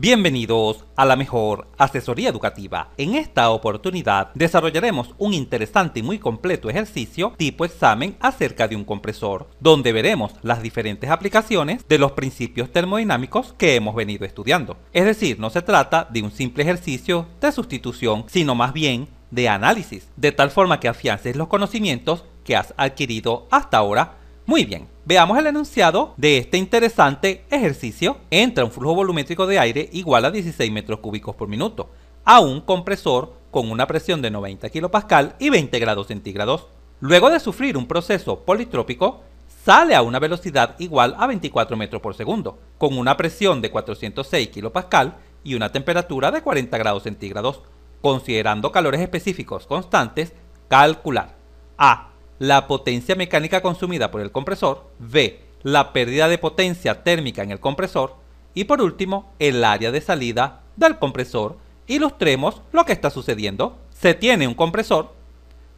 Bienvenidos a la mejor asesoría educativa. En esta oportunidad desarrollaremos un interesante y muy completo ejercicio tipo examen acerca de un compresor, donde veremos las diferentes aplicaciones de los principios termodinámicos que hemos venido estudiando. Es decir, no se trata de un simple ejercicio de sustitución, sino más bien de análisis, de tal forma que afiances los conocimientos que has adquirido hasta ahora. Muy bien, Veamos el enunciado de este interesante ejercicio. Entra un flujo volumétrico de aire igual a 16 metros cúbicos por minuto a un compresor con una presión de 90 kPa y 20 grados centígrados. Luego de sufrir un proceso politrópico, sale a una velocidad igual a 24 metros por segundo, con una presión de 406 kPa y una temperatura de 40 grados centígrados. Considerando calores específicos constantes, calcular A la potencia mecánica consumida por el compresor, B, la pérdida de potencia térmica en el compresor y por último, el área de salida del compresor. Ilustremos lo que está sucediendo. Se tiene un compresor,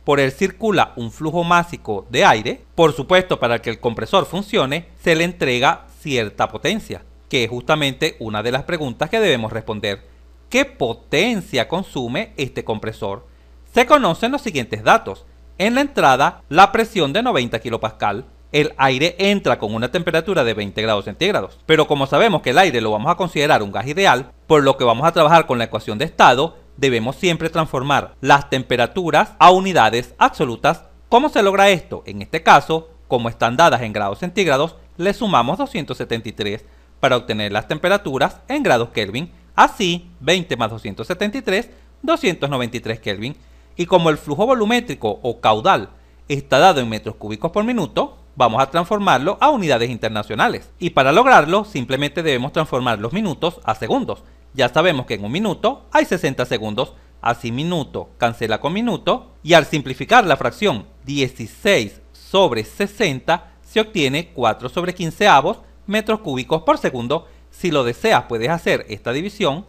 por él circula un flujo másico de aire, por supuesto para que el compresor funcione se le entrega cierta potencia, que es justamente una de las preguntas que debemos responder. ¿Qué potencia consume este compresor? Se conocen los siguientes datos. En la entrada, la presión de 90 kilopascal el aire entra con una temperatura de 20 grados centígrados. Pero como sabemos que el aire lo vamos a considerar un gas ideal, por lo que vamos a trabajar con la ecuación de estado, debemos siempre transformar las temperaturas a unidades absolutas. ¿Cómo se logra esto? En este caso, como están dadas en grados centígrados, le sumamos 273 para obtener las temperaturas en grados Kelvin. Así, 20 más 273, 293 Kelvin y como el flujo volumétrico o caudal está dado en metros cúbicos por minuto, vamos a transformarlo a unidades internacionales. Y para lograrlo, simplemente debemos transformar los minutos a segundos. Ya sabemos que en un minuto hay 60 segundos, así minuto cancela con minuto, y al simplificar la fracción 16 sobre 60, se obtiene 4 sobre 15 avos metros cúbicos por segundo. Si lo deseas, puedes hacer esta división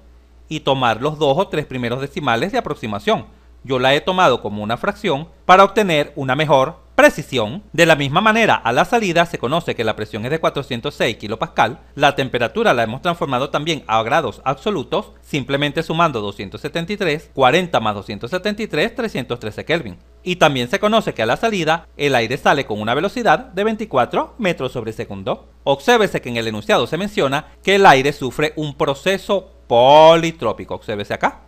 y tomar los dos o tres primeros decimales de aproximación yo la he tomado como una fracción para obtener una mejor precisión. De la misma manera, a la salida se conoce que la presión es de 406 kilopascal. la temperatura la hemos transformado también a grados absolutos, simplemente sumando 273, 40 más 273, 313 Kelvin. Y también se conoce que a la salida el aire sale con una velocidad de 24 metros sobre segundo. Obsérvese que en el enunciado se menciona que el aire sufre un proceso politrópico. Obsérvese acá.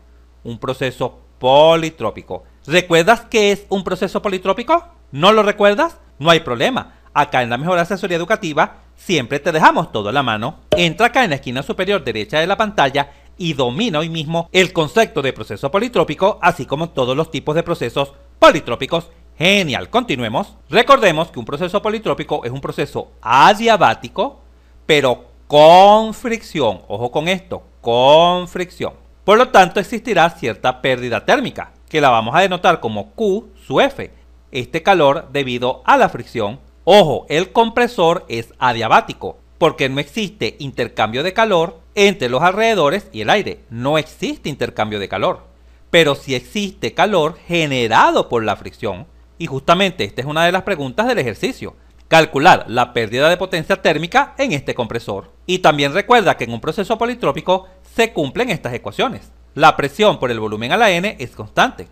Un proceso politrópico. ¿Recuerdas qué es un proceso politrópico? ¿No lo recuerdas? No hay problema. Acá en la mejor asesoría educativa siempre te dejamos todo a la mano. Entra acá en la esquina superior derecha de la pantalla y domina hoy mismo el concepto de proceso politrópico, así como todos los tipos de procesos politrópicos. Genial, continuemos. Recordemos que un proceso politrópico es un proceso adiabático, pero con fricción. Ojo con esto, con fricción. Por lo tanto, existirá cierta pérdida térmica, que la vamos a denotar como Q su F, este calor debido a la fricción. Ojo, el compresor es adiabático, porque no existe intercambio de calor entre los alrededores y el aire. No existe intercambio de calor. Pero sí existe calor generado por la fricción. Y justamente esta es una de las preguntas del ejercicio calcular la pérdida de potencia térmica en este compresor. Y también recuerda que en un proceso politrópico se cumplen estas ecuaciones. La presión por el volumen a la n es constante.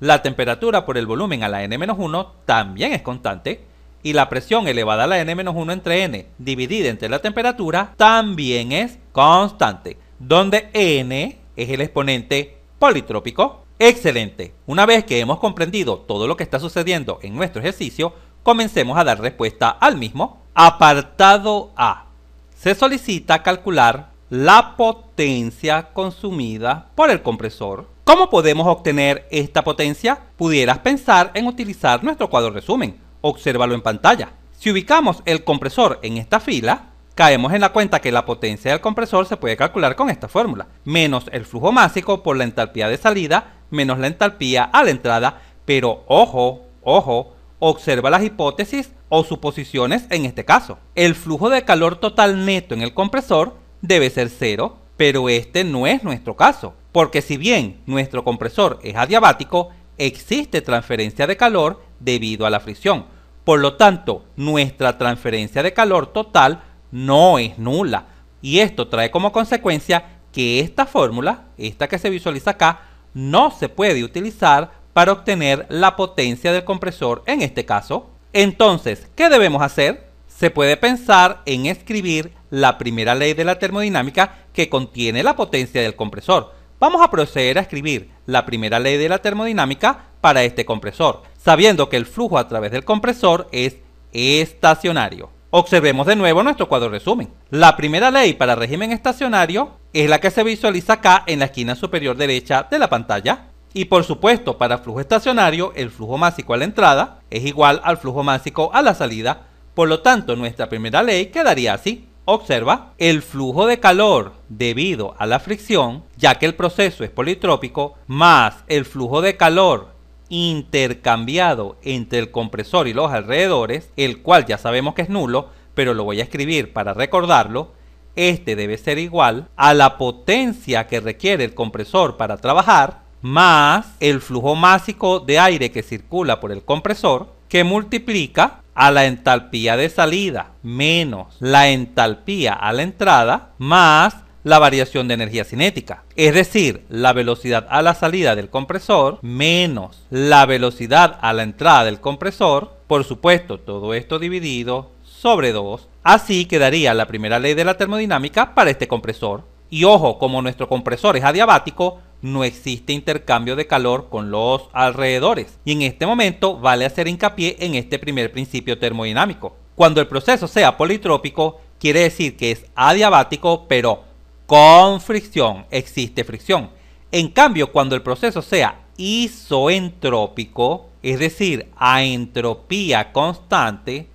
La temperatura por el volumen a la n-1 también es constante. Y la presión elevada a la n-1 entre n dividida entre la temperatura también es constante, donde n es el exponente politrópico. Excelente. Una vez que hemos comprendido todo lo que está sucediendo en nuestro ejercicio, comencemos a dar respuesta al mismo. Apartado A. Se solicita calcular la potencia consumida por el compresor. ¿Cómo podemos obtener esta potencia? Pudieras pensar en utilizar nuestro cuadro resumen. Obsérvalo en pantalla. Si ubicamos el compresor en esta fila, caemos en la cuenta que la potencia del compresor se puede calcular con esta fórmula. Menos el flujo másico por la entalpía de salida, menos la entalpía a la entrada. Pero ojo, ojo, Observa las hipótesis o suposiciones en este caso. El flujo de calor total neto en el compresor debe ser cero, pero este no es nuestro caso, porque si bien nuestro compresor es adiabático, existe transferencia de calor debido a la fricción. Por lo tanto, nuestra transferencia de calor total no es nula. Y esto trae como consecuencia que esta fórmula, esta que se visualiza acá, no se puede utilizar para obtener la potencia del compresor en este caso. Entonces, ¿qué debemos hacer? Se puede pensar en escribir la primera ley de la termodinámica que contiene la potencia del compresor. Vamos a proceder a escribir la primera ley de la termodinámica para este compresor, sabiendo que el flujo a través del compresor es estacionario. Observemos de nuevo nuestro cuadro resumen. La primera ley para régimen estacionario es la que se visualiza acá en la esquina superior derecha de la pantalla. Y por supuesto, para flujo estacionario, el flujo másico a la entrada es igual al flujo másico a la salida, por lo tanto nuestra primera ley quedaría así. Observa, el flujo de calor debido a la fricción, ya que el proceso es politrópico, más el flujo de calor intercambiado entre el compresor y los alrededores, el cual ya sabemos que es nulo, pero lo voy a escribir para recordarlo, este debe ser igual a la potencia que requiere el compresor para trabajar más el flujo másico de aire que circula por el compresor que multiplica a la entalpía de salida menos la entalpía a la entrada más la variación de energía cinética, es decir, la velocidad a la salida del compresor menos la velocidad a la entrada del compresor, por supuesto todo esto dividido sobre 2, así quedaría la primera ley de la termodinámica para este compresor. Y ojo, como nuestro compresor es adiabático, no existe intercambio de calor con los alrededores. Y en este momento vale hacer hincapié en este primer principio termodinámico. Cuando el proceso sea politrópico, quiere decir que es adiabático, pero con fricción existe fricción. En cambio, cuando el proceso sea isoentrópico, es decir, a entropía constante,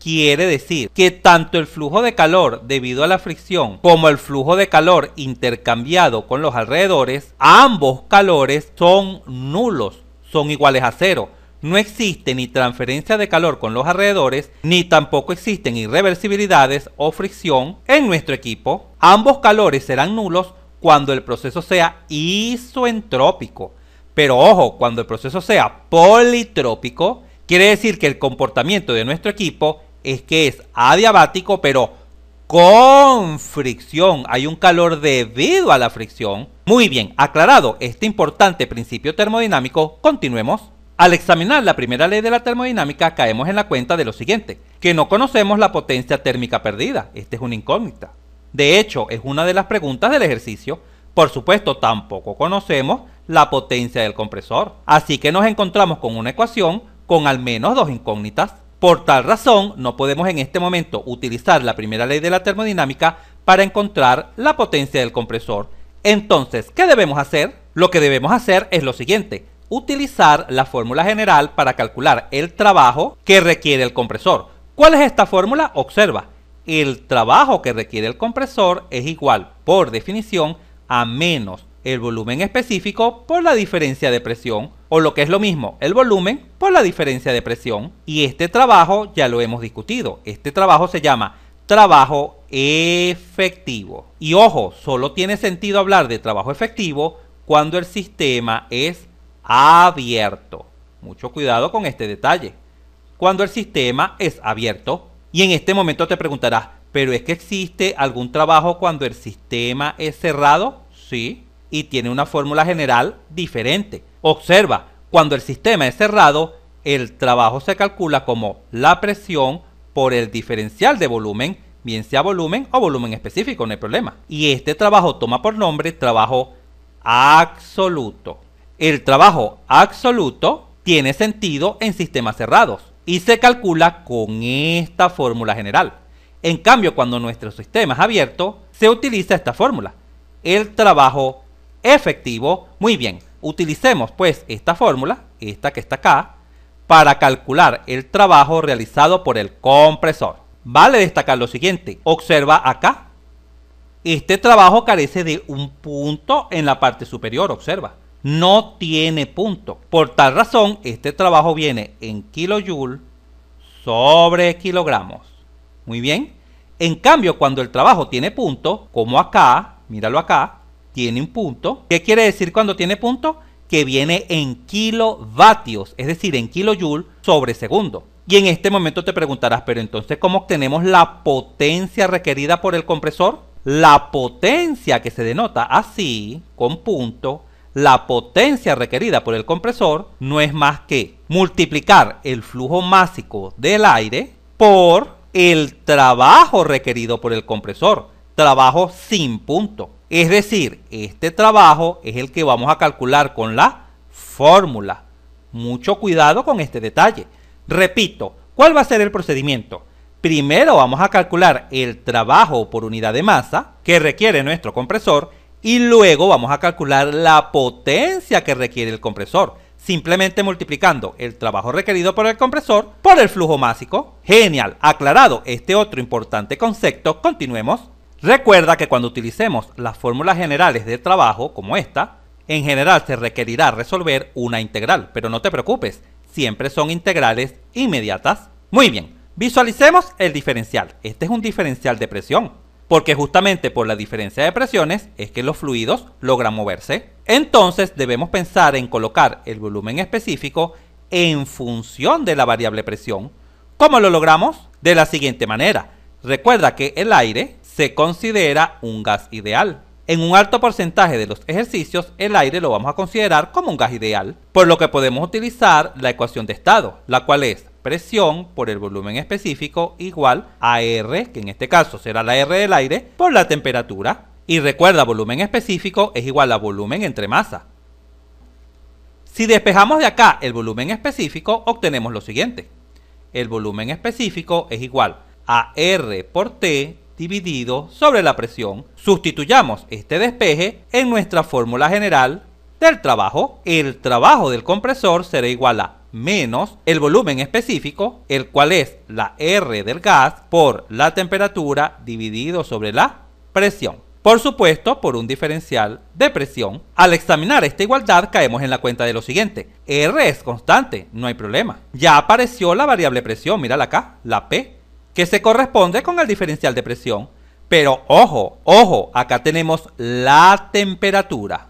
Quiere decir que tanto el flujo de calor debido a la fricción como el flujo de calor intercambiado con los alrededores, ambos calores son nulos, son iguales a cero. No existe ni transferencia de calor con los alrededores, ni tampoco existen irreversibilidades o fricción en nuestro equipo. Ambos calores serán nulos cuando el proceso sea isoentrópico. Pero ojo, cuando el proceso sea politrópico, quiere decir que el comportamiento de nuestro equipo es que es adiabático, pero con fricción. Hay un calor debido a la fricción. Muy bien, aclarado este importante principio termodinámico, continuemos. Al examinar la primera ley de la termodinámica caemos en la cuenta de lo siguiente, que no conocemos la potencia térmica perdida. Esta es una incógnita. De hecho, es una de las preguntas del ejercicio. Por supuesto, tampoco conocemos la potencia del compresor. Así que nos encontramos con una ecuación con al menos dos incógnitas. Por tal razón, no podemos en este momento utilizar la primera ley de la termodinámica para encontrar la potencia del compresor. Entonces, ¿qué debemos hacer? Lo que debemos hacer es lo siguiente, utilizar la fórmula general para calcular el trabajo que requiere el compresor. ¿Cuál es esta fórmula? Observa, el trabajo que requiere el compresor es igual, por definición, a menos el volumen específico por la diferencia de presión o lo que es lo mismo, el volumen por la diferencia de presión. Y este trabajo ya lo hemos discutido. Este trabajo se llama trabajo efectivo. Y ojo, solo tiene sentido hablar de trabajo efectivo cuando el sistema es abierto. Mucho cuidado con este detalle. Cuando el sistema es abierto. Y en este momento te preguntarás, ¿pero es que existe algún trabajo cuando el sistema es cerrado? Sí, y tiene una fórmula general diferente. Observa, cuando el sistema es cerrado, el trabajo se calcula como la presión por el diferencial de volumen, bien sea volumen o volumen específico, en el problema. Y este trabajo toma por nombre trabajo absoluto. El trabajo absoluto tiene sentido en sistemas cerrados y se calcula con esta fórmula general. En cambio, cuando nuestro sistema es abierto, se utiliza esta fórmula. El trabajo efectivo. Muy bien, utilicemos pues esta fórmula, esta que está acá, para calcular el trabajo realizado por el compresor. Vale destacar lo siguiente, observa acá. Este trabajo carece de un punto en la parte superior, observa. No tiene punto. Por tal razón, este trabajo viene en kilojoule sobre kilogramos. Muy bien. En cambio, cuando el trabajo tiene punto, como acá, míralo acá, tiene un punto. ¿Qué quiere decir cuando tiene punto? Que viene en kilovatios, es decir, en kilojoule sobre segundo. Y en este momento te preguntarás, pero entonces, ¿cómo obtenemos la potencia requerida por el compresor? La potencia que se denota así, con punto, la potencia requerida por el compresor no es más que multiplicar el flujo másico del aire por el trabajo requerido por el compresor, trabajo sin punto. Es decir, este trabajo es el que vamos a calcular con la fórmula. Mucho cuidado con este detalle. Repito, ¿cuál va a ser el procedimiento? Primero vamos a calcular el trabajo por unidad de masa que requiere nuestro compresor y luego vamos a calcular la potencia que requiere el compresor, simplemente multiplicando el trabajo requerido por el compresor por el flujo másico. Genial, aclarado este otro importante concepto, continuemos. Recuerda que cuando utilicemos las fórmulas generales de trabajo, como esta, en general se requerirá resolver una integral, pero no te preocupes, siempre son integrales inmediatas. Muy bien, visualicemos el diferencial. Este es un diferencial de presión, porque justamente por la diferencia de presiones es que los fluidos logran moverse. Entonces debemos pensar en colocar el volumen específico en función de la variable presión. ¿Cómo lo logramos? De la siguiente manera. Recuerda que el aire se considera un gas ideal. En un alto porcentaje de los ejercicios, el aire lo vamos a considerar como un gas ideal, por lo que podemos utilizar la ecuación de estado, la cual es presión por el volumen específico igual a R, que en este caso será la R del aire, por la temperatura. Y recuerda, volumen específico es igual a volumen entre masa. Si despejamos de acá el volumen específico, obtenemos lo siguiente. El volumen específico es igual a R por T dividido sobre la presión, sustituyamos este despeje en nuestra fórmula general del trabajo. El trabajo del compresor será igual a menos el volumen específico, el cual es la R del gas por la temperatura dividido sobre la presión. Por supuesto, por un diferencial de presión. Al examinar esta igualdad caemos en la cuenta de lo siguiente. R es constante, no hay problema. Ya apareció la variable presión, mírala acá, la P que se corresponde con el diferencial de presión. Pero ojo, ojo, acá tenemos la temperatura.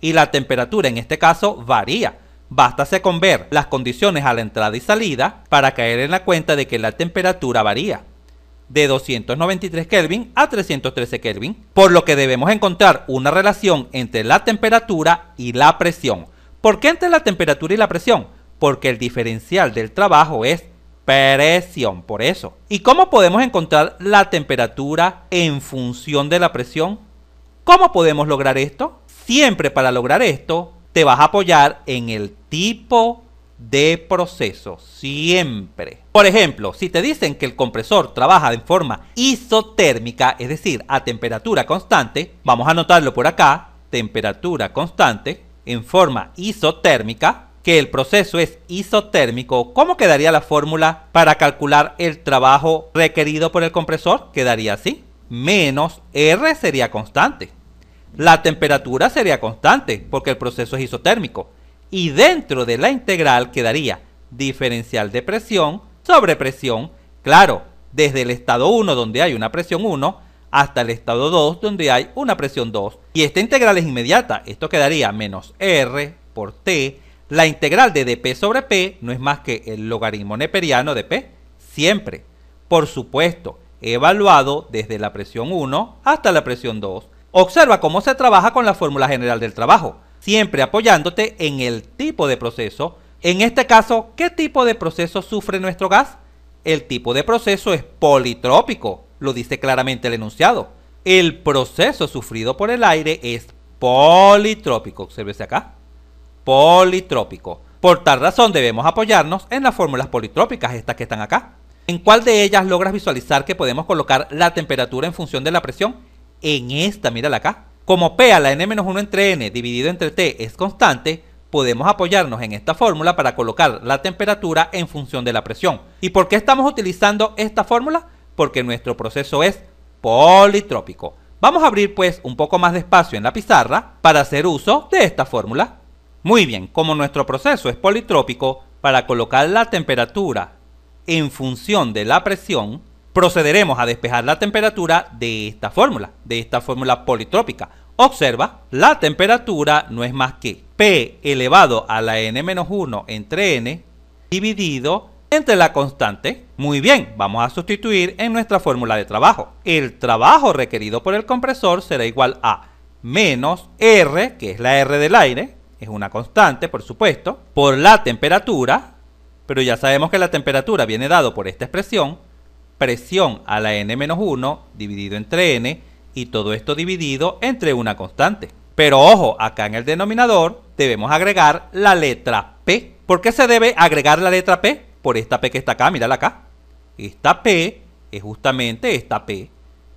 Y la temperatura en este caso varía. Bástase con ver las condiciones a la entrada y salida para caer en la cuenta de que la temperatura varía de 293 Kelvin a 313 Kelvin, por lo que debemos encontrar una relación entre la temperatura y la presión. ¿Por qué entre la temperatura y la presión? Porque el diferencial del trabajo es presión, por eso. ¿Y cómo podemos encontrar la temperatura en función de la presión? ¿Cómo podemos lograr esto? Siempre para lograr esto te vas a apoyar en el tipo de proceso, siempre. Por ejemplo, si te dicen que el compresor trabaja en forma isotérmica, es decir, a temperatura constante, vamos a anotarlo por acá, temperatura constante en forma isotérmica, que el proceso es isotérmico, ¿cómo quedaría la fórmula para calcular el trabajo requerido por el compresor? Quedaría así. Menos R sería constante. La temperatura sería constante porque el proceso es isotérmico. Y dentro de la integral quedaría diferencial de presión sobre presión. Claro, desde el estado 1 donde hay una presión 1 hasta el estado 2 donde hay una presión 2. Y esta integral es inmediata. Esto quedaría menos R por T la integral de dp sobre p no es más que el logaritmo neperiano de p, siempre. Por supuesto, evaluado desde la presión 1 hasta la presión 2. Observa cómo se trabaja con la fórmula general del trabajo, siempre apoyándote en el tipo de proceso. En este caso, ¿qué tipo de proceso sufre nuestro gas? El tipo de proceso es politrópico, lo dice claramente el enunciado. El proceso sufrido por el aire es politrópico, observese acá politrópico. Por tal razón debemos apoyarnos en las fórmulas politrópicas, estas que están acá. ¿En cuál de ellas logras visualizar que podemos colocar la temperatura en función de la presión? En esta, mírala acá. Como P a la n-1 entre n dividido entre T es constante, podemos apoyarnos en esta fórmula para colocar la temperatura en función de la presión. ¿Y por qué estamos utilizando esta fórmula? Porque nuestro proceso es politrópico. Vamos a abrir pues un poco más de espacio en la pizarra para hacer uso de esta fórmula. Muy bien, como nuestro proceso es politrópico, para colocar la temperatura en función de la presión, procederemos a despejar la temperatura de esta fórmula, de esta fórmula politrópica. Observa, la temperatura no es más que P elevado a la N-1 entre N dividido entre la constante. Muy bien, vamos a sustituir en nuestra fórmula de trabajo. El trabajo requerido por el compresor será igual a menos R, que es la R del aire, es una constante, por supuesto, por la temperatura, pero ya sabemos que la temperatura viene dado por esta expresión, presión a la n-1 dividido entre n y todo esto dividido entre una constante. Pero ojo, acá en el denominador debemos agregar la letra P. ¿Por qué se debe agregar la letra P? Por esta P que está acá, mírala acá. Esta P es justamente esta P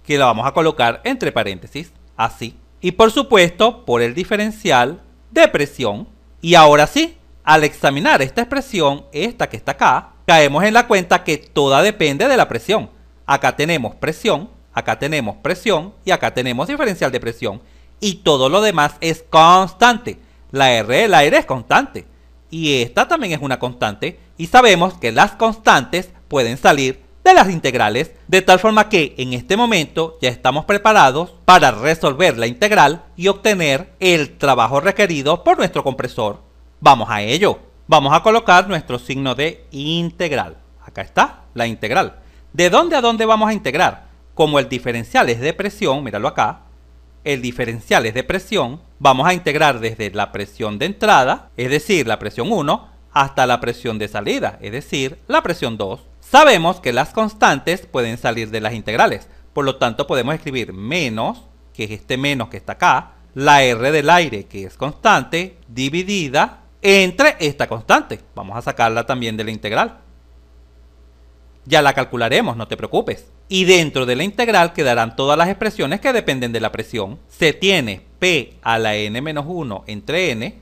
que la vamos a colocar entre paréntesis, así. Y por supuesto, por el diferencial de presión Y ahora sí, al examinar esta expresión, esta que está acá, caemos en la cuenta que toda depende de la presión. Acá tenemos presión, acá tenemos presión y acá tenemos diferencial de presión. Y todo lo demás es constante. La R del aire es constante. Y esta también es una constante. Y sabemos que las constantes pueden salir de las integrales, de tal forma que en este momento ya estamos preparados para resolver la integral y obtener el trabajo requerido por nuestro compresor. Vamos a ello. Vamos a colocar nuestro signo de integral. Acá está, la integral. ¿De dónde a dónde vamos a integrar? Como el diferencial es de presión, míralo acá, el diferencial es de presión, vamos a integrar desde la presión de entrada, es decir, la presión 1, hasta la presión de salida, es decir, la presión 2. Sabemos que las constantes pueden salir de las integrales, por lo tanto podemos escribir menos, que es este menos que está acá, la R del aire, que es constante, dividida entre esta constante. Vamos a sacarla también de la integral. Ya la calcularemos, no te preocupes. Y dentro de la integral quedarán todas las expresiones que dependen de la presión. Se tiene P a la N menos 1 entre N,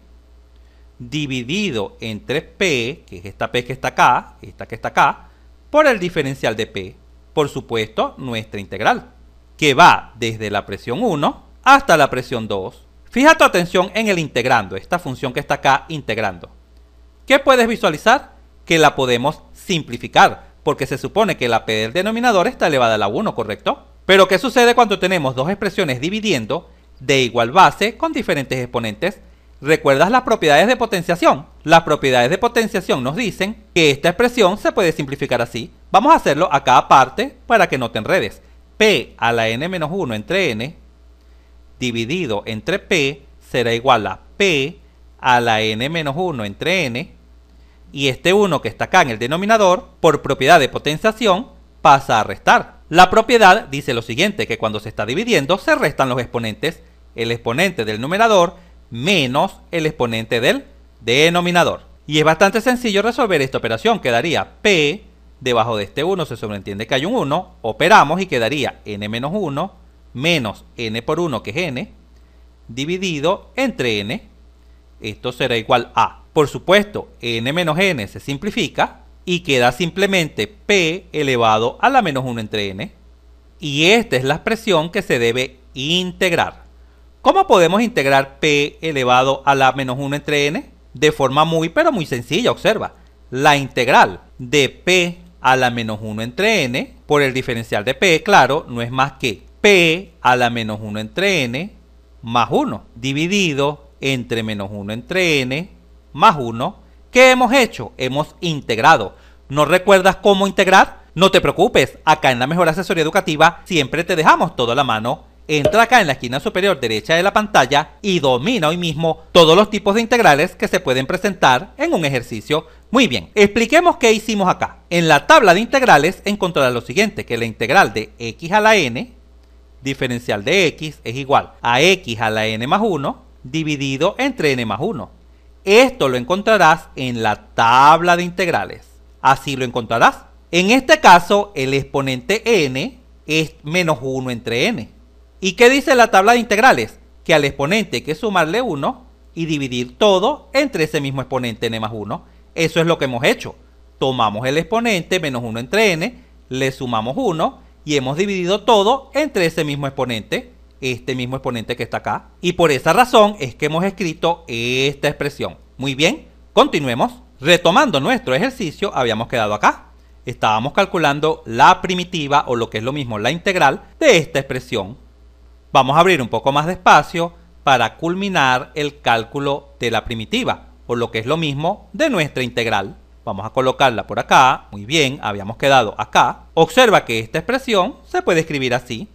dividido entre P, que es esta P que está acá, esta que está acá, por el diferencial de P. Por supuesto, nuestra integral, que va desde la presión 1 hasta la presión 2. Fija tu atención en el integrando, esta función que está acá integrando. ¿Qué puedes visualizar? Que la podemos simplificar, porque se supone que la P del denominador está elevada a la 1, ¿correcto? Pero ¿qué sucede cuando tenemos dos expresiones dividiendo de igual base con diferentes exponentes ¿Recuerdas las propiedades de potenciación? Las propiedades de potenciación nos dicen que esta expresión se puede simplificar así. Vamos a hacerlo a cada parte para que no te enredes. P a la n-1 entre n dividido entre P será igual a P a la n-1 entre n y este 1 que está acá en el denominador, por propiedad de potenciación, pasa a restar. La propiedad dice lo siguiente, que cuando se está dividiendo se restan los exponentes. El exponente del numerador menos el exponente del denominador. Y es bastante sencillo resolver esta operación. Quedaría P debajo de este 1, se sobreentiende que hay un 1. Operamos y quedaría n-1 menos menos n por 1, que es n, dividido entre n. Esto será igual a, por supuesto, n menos n se simplifica y queda simplemente p elevado a la menos 1 entre n. Y esta es la expresión que se debe integrar. ¿Cómo podemos integrar P elevado a la menos 1 entre n? De forma muy pero muy sencilla, observa. La integral de P a la menos 1 entre n por el diferencial de P, claro, no es más que P a la menos 1 entre n más 1 dividido entre menos 1 entre n más 1. ¿Qué hemos hecho? Hemos integrado. ¿No recuerdas cómo integrar? No te preocupes, acá en la Mejor Asesoría Educativa siempre te dejamos toda la mano entra acá en la esquina superior derecha de la pantalla y domina hoy mismo todos los tipos de integrales que se pueden presentar en un ejercicio. Muy bien, expliquemos qué hicimos acá. En la tabla de integrales encontrarás lo siguiente, que la integral de x a la n, diferencial de x, es igual a x a la n más 1 dividido entre n más 1. Esto lo encontrarás en la tabla de integrales. Así lo encontrarás. En este caso, el exponente n es menos 1 entre n. ¿Y qué dice la tabla de integrales? Que al exponente hay que sumarle 1 y dividir todo entre ese mismo exponente n más 1. Eso es lo que hemos hecho. Tomamos el exponente menos 1 entre n, le sumamos 1 y hemos dividido todo entre ese mismo exponente, este mismo exponente que está acá. Y por esa razón es que hemos escrito esta expresión. Muy bien, continuemos. Retomando nuestro ejercicio, habíamos quedado acá. Estábamos calculando la primitiva o lo que es lo mismo la integral de esta expresión Vamos a abrir un poco más de espacio para culminar el cálculo de la primitiva, o lo que es lo mismo de nuestra integral. Vamos a colocarla por acá, muy bien, habíamos quedado acá. Observa que esta expresión se puede escribir así,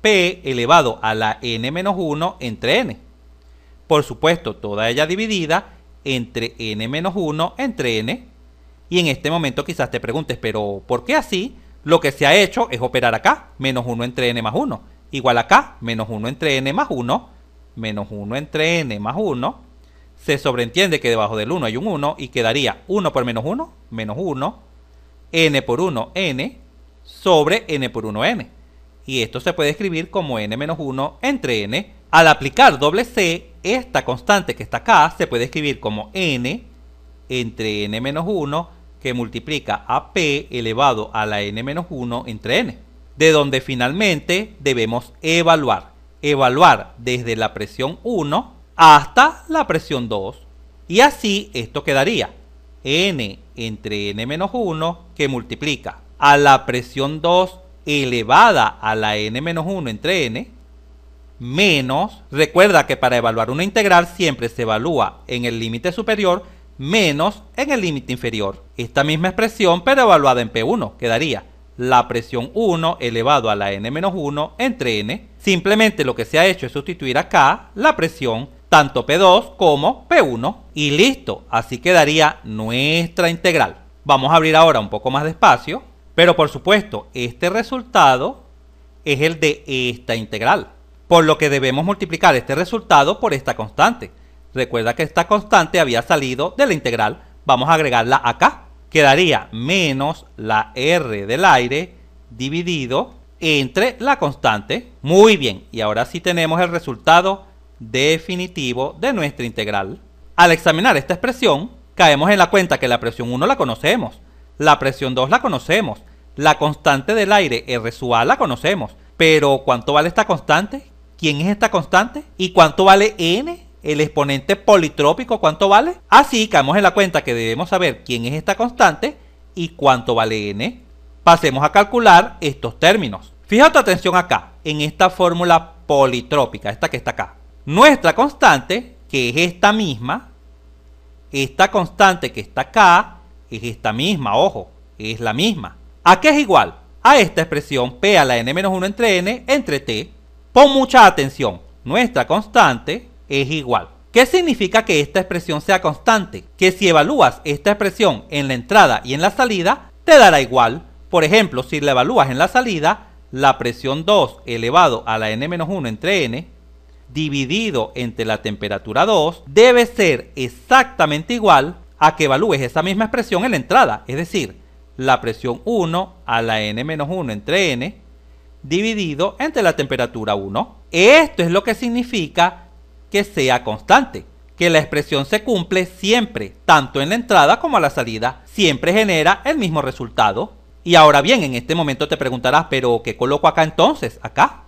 p elevado a la n-1 entre n. Por supuesto, toda ella dividida entre n-1 entre n. Y en este momento quizás te preguntes, pero ¿por qué así? Lo que se ha hecho es operar acá, menos 1 entre n más 1 igual a menos 1 entre n más 1, menos 1 entre n más 1, se sobreentiende que debajo del 1 hay un 1 y quedaría 1 por menos 1, menos 1, n por 1, n, sobre n por 1, n. Y esto se puede escribir como n menos 1 entre n. Al aplicar doble c, esta constante que está acá se puede escribir como n entre n menos 1 que multiplica a p elevado a la n menos 1 entre n de donde finalmente debemos evaluar. Evaluar desde la presión 1 hasta la presión 2. Y así esto quedaría. n entre n menos 1 que multiplica a la presión 2 elevada a la n menos 1 entre n menos, recuerda que para evaluar una integral siempre se evalúa en el límite superior menos en el límite inferior. Esta misma expresión pero evaluada en P1 quedaría la presión 1 elevado a la n-1 entre n. Simplemente lo que se ha hecho es sustituir acá la presión tanto P2 como P1 y listo, así quedaría nuestra integral. Vamos a abrir ahora un poco más despacio, pero por supuesto este resultado es el de esta integral, por lo que debemos multiplicar este resultado por esta constante. Recuerda que esta constante había salido de la integral, vamos a agregarla acá quedaría menos la R del aire dividido entre la constante. Muy bien, y ahora sí tenemos el resultado definitivo de nuestra integral. Al examinar esta expresión, caemos en la cuenta que la presión 1 la conocemos, la presión 2 la conocemos, la constante del aire R sub A la conocemos, pero ¿cuánto vale esta constante? ¿Quién es esta constante? ¿Y cuánto vale N? el exponente politrópico, ¿cuánto vale? Así ah, caemos en la cuenta que debemos saber quién es esta constante y cuánto vale n. Pasemos a calcular estos términos. Fija tu atención acá, en esta fórmula politrópica, esta que está acá. Nuestra constante, que es esta misma, esta constante que está acá, es esta misma, ojo, es la misma. ¿A qué es igual? A esta expresión p a la n menos 1 entre n entre t. Pon mucha atención, nuestra constante es igual. ¿Qué significa que esta expresión sea constante? Que si evalúas esta expresión en la entrada y en la salida, te dará igual. Por ejemplo, si la evalúas en la salida, la presión 2 elevado a la n-1 entre n dividido entre la temperatura 2 debe ser exactamente igual a que evalúes esa misma expresión en la entrada, es decir, la presión 1 a la n-1 entre n dividido entre la temperatura 1. Esto es lo que significa sea constante, que la expresión se cumple siempre, tanto en la entrada como a la salida, siempre genera el mismo resultado. Y ahora bien, en este momento te preguntarás, pero ¿qué coloco acá entonces? Acá.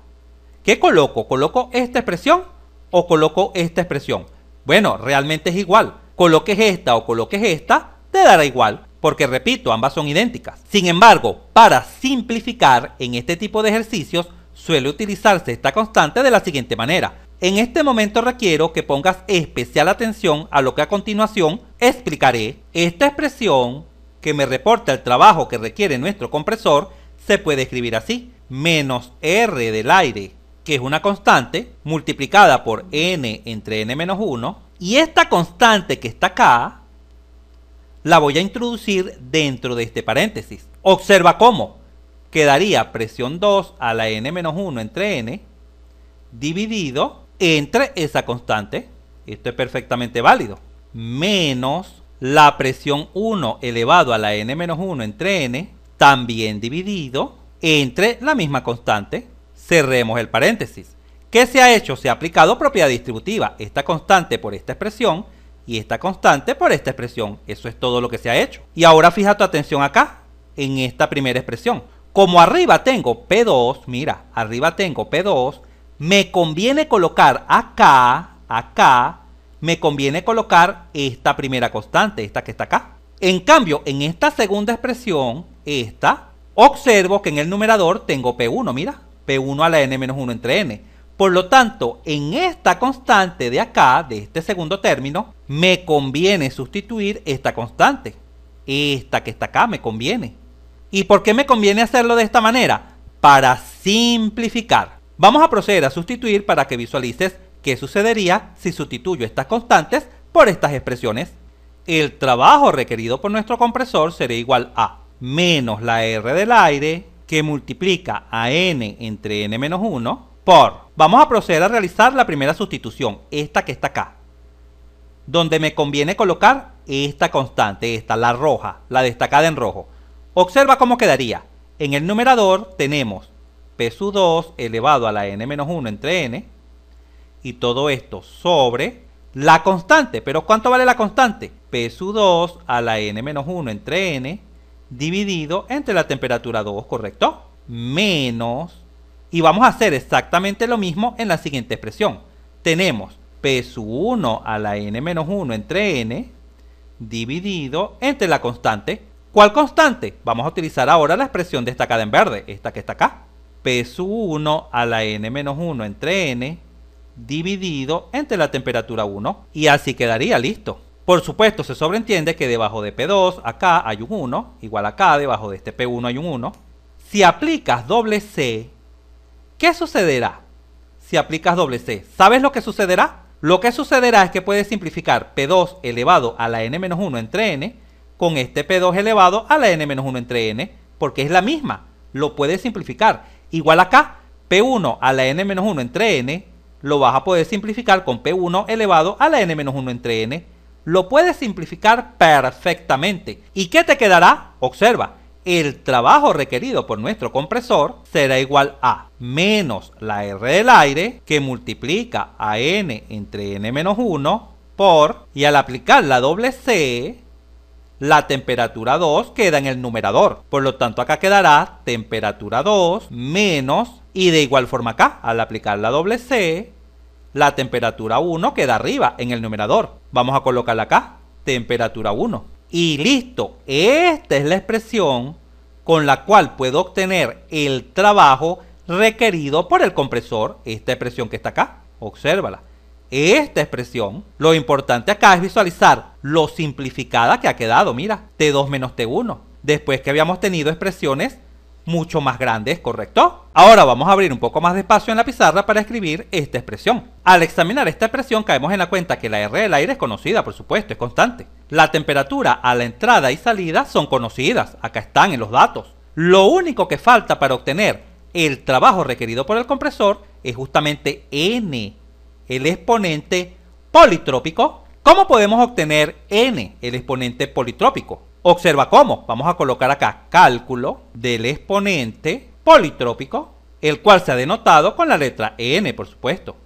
¿Qué coloco? ¿Coloco esta expresión o coloco esta expresión? Bueno, realmente es igual. Coloques esta o coloques esta, te dará igual, porque repito, ambas son idénticas. Sin embargo, para simplificar en este tipo de ejercicios, suele utilizarse esta constante de la siguiente manera. En este momento requiero que pongas especial atención a lo que a continuación explicaré. Esta expresión que me reporta el trabajo que requiere nuestro compresor se puede escribir así, menos R del aire, que es una constante multiplicada por N entre N menos 1. Y esta constante que está acá, la voy a introducir dentro de este paréntesis. Observa cómo quedaría presión 2 a la N menos 1 entre N dividido entre esa constante, esto es perfectamente válido, menos la presión 1 elevado a la n menos 1 entre n, también dividido entre la misma constante, cerremos el paréntesis. ¿Qué se ha hecho? Se ha aplicado propiedad distributiva, esta constante por esta expresión y esta constante por esta expresión. Eso es todo lo que se ha hecho. Y ahora fija tu atención acá, en esta primera expresión. Como arriba tengo P2, mira, arriba tengo P2, me conviene colocar acá, acá, me conviene colocar esta primera constante, esta que está acá. En cambio, en esta segunda expresión, esta, observo que en el numerador tengo P1, mira, P1 a la N-1 menos entre N. Por lo tanto, en esta constante de acá, de este segundo término, me conviene sustituir esta constante. Esta que está acá me conviene. ¿Y por qué me conviene hacerlo de esta manera? Para simplificar. Vamos a proceder a sustituir para que visualices qué sucedería si sustituyo estas constantes por estas expresiones. El trabajo requerido por nuestro compresor será igual a menos la R del aire que multiplica a N entre N menos 1 por... Vamos a proceder a realizar la primera sustitución, esta que está acá, donde me conviene colocar esta constante, esta, la roja, la destacada en rojo. Observa cómo quedaría. En el numerador tenemos P2 elevado a la n-1 entre n, y todo esto sobre la constante. ¿Pero cuánto vale la constante? P2 a la n-1 entre n, dividido entre la temperatura 2, ¿correcto? Menos, y vamos a hacer exactamente lo mismo en la siguiente expresión. Tenemos P1 a la n-1 entre n, dividido entre la constante. ¿Cuál constante? Vamos a utilizar ahora la expresión destacada en verde, esta que está acá. P1 a la N-1 entre N dividido entre la temperatura 1 y así quedaría listo. Por supuesto, se sobreentiende que debajo de P2 acá hay un 1, igual acá debajo de este P1 hay un 1. Si aplicas doble C, ¿qué sucederá? Si aplicas doble C, ¿sabes lo que sucederá? Lo que sucederá es que puedes simplificar P2 elevado a la N-1 entre N con este P2 elevado a la N-1 entre N, porque es la misma, lo puedes simplificar. Igual acá, P1 a la N-1 entre N, lo vas a poder simplificar con P1 elevado a la N-1 entre N. Lo puedes simplificar perfectamente. ¿Y qué te quedará? Observa, el trabajo requerido por nuestro compresor será igual a menos la R del aire que multiplica a N entre N-1 por, y al aplicar la doble C, la temperatura 2 queda en el numerador. Por lo tanto, acá quedará temperatura 2 menos, y de igual forma acá, al aplicar la doble C, la temperatura 1 queda arriba en el numerador. Vamos a colocarla acá, temperatura 1. Y listo, esta es la expresión con la cual puedo obtener el trabajo requerido por el compresor, esta expresión que está acá, obsérvala esta expresión, lo importante acá es visualizar lo simplificada que ha quedado, mira, T2 menos T1, después que habíamos tenido expresiones mucho más grandes, ¿correcto? Ahora vamos a abrir un poco más de espacio en la pizarra para escribir esta expresión. Al examinar esta expresión caemos en la cuenta que la R del aire es conocida, por supuesto, es constante. La temperatura a la entrada y salida son conocidas, acá están en los datos. Lo único que falta para obtener el trabajo requerido por el compresor es justamente N, el exponente politrópico, ¿cómo podemos obtener n, el exponente politrópico? Observa cómo. Vamos a colocar acá cálculo del exponente politrópico, el cual se ha denotado con la letra n, por supuesto.